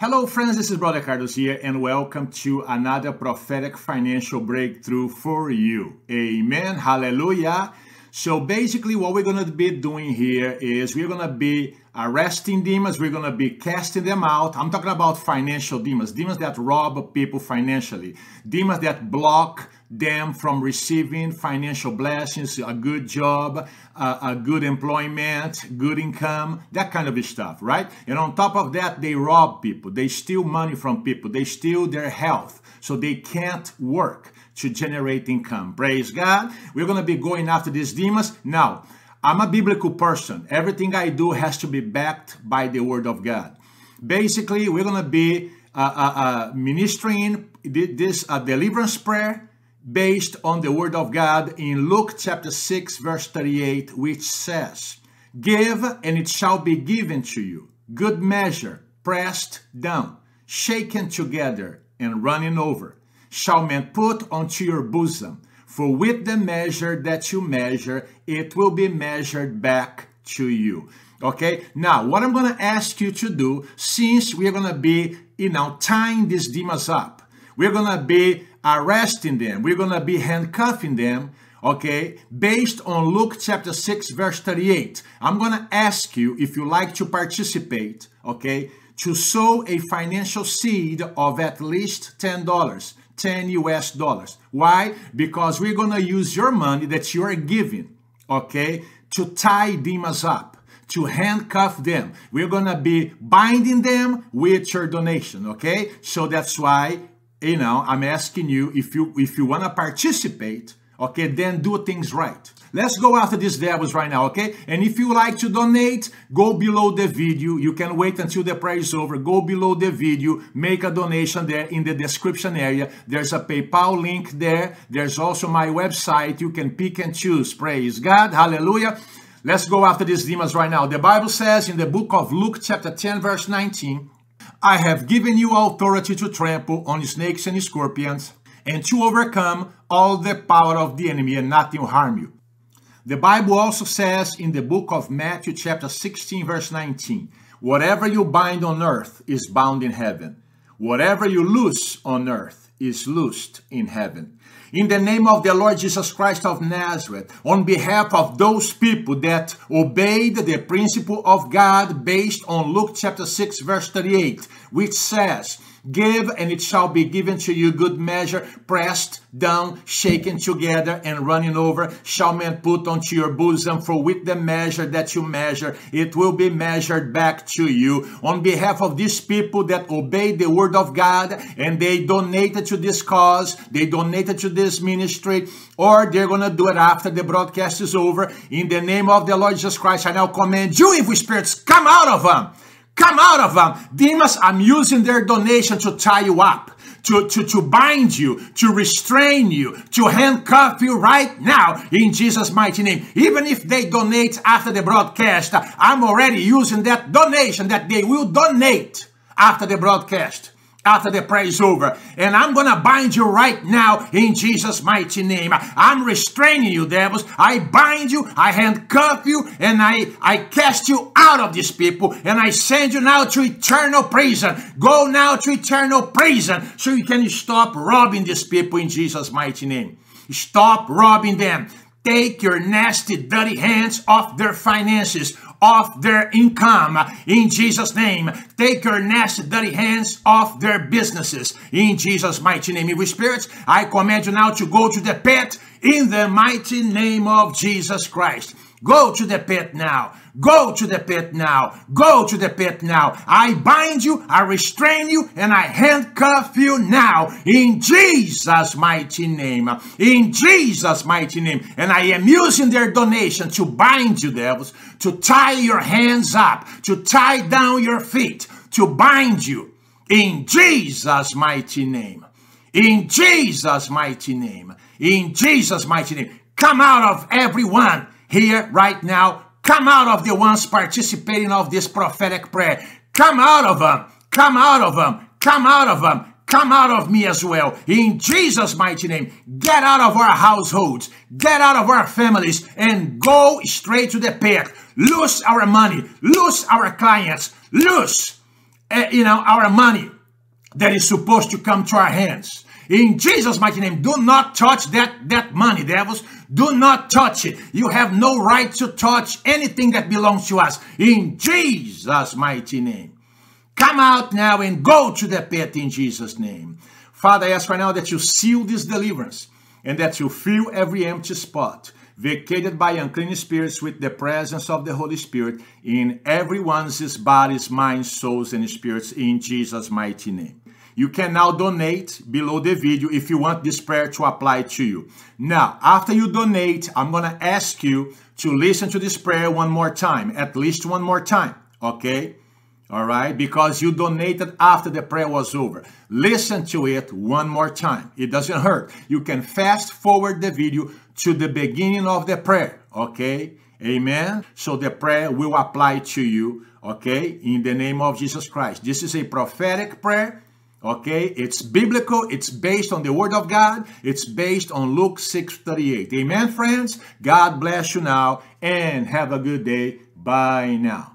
Hello, friends. This is Brother Carlos here, and welcome to another prophetic financial breakthrough for you. Amen. Hallelujah. So, basically, what we're going to be doing here is we're going to be arresting demons, we're going to be casting them out. I'm talking about financial demons, demons that rob people financially, demons that block them from receiving financial blessings, a good job, uh, a good employment, good income, that kind of stuff, right? And on top of that, they rob people. They steal money from people. They steal their health. So they can't work to generate income. Praise God. We're going to be going after these demons. Now, I'm a biblical person. Everything I do has to be backed by the word of God. Basically, we're going to be uh, uh, uh, ministering this uh, deliverance prayer based on the Word of God in Luke chapter 6, verse 38, which says, Give, and it shall be given to you, good measure, pressed down, shaken together, and running over, shall men put onto your bosom. For with the measure that you measure, it will be measured back to you. Okay, now what I'm going to ask you to do, since we're going to be, you know, tying these demons up, we're going to be arresting them. We're going to be handcuffing them, okay, based on Luke chapter 6, verse 38. I'm going to ask you, if you like to participate, okay, to sow a financial seed of at least $10, 10 US dollars. Why? Because we're going to use your money that you are giving, okay, to tie Demas up to handcuff them. We're going to be binding them with your donation, okay? So that's why you know, I'm asking you if you if you want to participate, okay, then do things right. Let's go after these devils right now, okay? And if you like to donate, go below the video. You can wait until the prayer is over. Go below the video, make a donation there in the description area. There's a PayPal link there. There's also my website. You can pick and choose. Praise God. Hallelujah. Let's go after these demons right now. The Bible says in the book of Luke chapter 10 verse 19, I have given you authority to trample on snakes and scorpions, and to overcome all the power of the enemy, and nothing will harm you. The Bible also says in the book of Matthew, chapter 16, verse 19, Whatever you bind on earth is bound in heaven, Whatever you lose on earth is loosed in heaven. In the name of the Lord Jesus Christ of Nazareth, on behalf of those people that obeyed the principle of God based on Luke chapter 6, verse 38, which says, Give, and it shall be given to you good measure, pressed down, shaken together, and running over, shall men put onto your bosom, for with the measure that you measure, it will be measured back to you. On behalf of these people that obeyed the word of God, and they donated to this cause, they donated to this ministry, or they're going to do it after the broadcast is over, in the name of the Lord Jesus Christ, I now command you, evil spirits, come out of them! Come out of them. Demas, I'm using their donation to tie you up, to, to, to bind you, to restrain you, to handcuff you right now in Jesus' mighty name. Even if they donate after the broadcast, I'm already using that donation that they will donate after the broadcast after the prayer is over. And I'm going to bind you right now in Jesus' mighty name. I'm restraining you, devils. I bind you, I handcuff you, and I, I cast you out of these people. And I send you now to eternal prison. Go now to eternal prison so you can stop robbing these people in Jesus' mighty name. Stop robbing them. Take your nasty, dirty hands off their finances, off their income, in Jesus' name. Take your nasty, dirty hands off their businesses, in Jesus' mighty name. Evil spirits, I command you now to go to the pit, in the mighty name of Jesus Christ. Go to the pit now. Go to the pit now. Go to the pit now. I bind you, I restrain you, and I handcuff you now in Jesus' mighty name. In Jesus' mighty name. And I am using their donation to bind you, devils, to tie your hands up, to tie down your feet, to bind you in Jesus' mighty name. In Jesus' mighty name. In Jesus' mighty name. Come out of everyone here, right now. Come out of the ones participating of this prophetic prayer. Come out of them. Come out of them. Come out of them come out of me as well. In Jesus' mighty name, get out of our households, get out of our families, and go straight to the pit. Lose our money, lose our clients, lose, uh, you know, our money that is supposed to come to our hands. In Jesus' mighty name, do not touch that, that money, devils. Do not touch it. You have no right to touch anything that belongs to us. In Jesus' mighty name. Come out now and go to the pit in Jesus' name. Father, I ask right now that you seal this deliverance and that you fill every empty spot vacated by unclean spirits with the presence of the Holy Spirit in everyone's bodies, minds, souls, and spirits in Jesus' mighty name. You can now donate below the video if you want this prayer to apply to you. Now, after you donate, I'm going to ask you to listen to this prayer one more time, at least one more time, okay? All right? Because you donated after the prayer was over. Listen to it one more time. It doesn't hurt. You can fast forward the video to the beginning of the prayer, okay? Amen. So the prayer will apply to you, okay, in the name of Jesus Christ. This is a prophetic prayer Okay, it's biblical, it's based on the word of God, it's based on Luke 6:38. Amen, friends. God bless you now and have a good day. Bye now.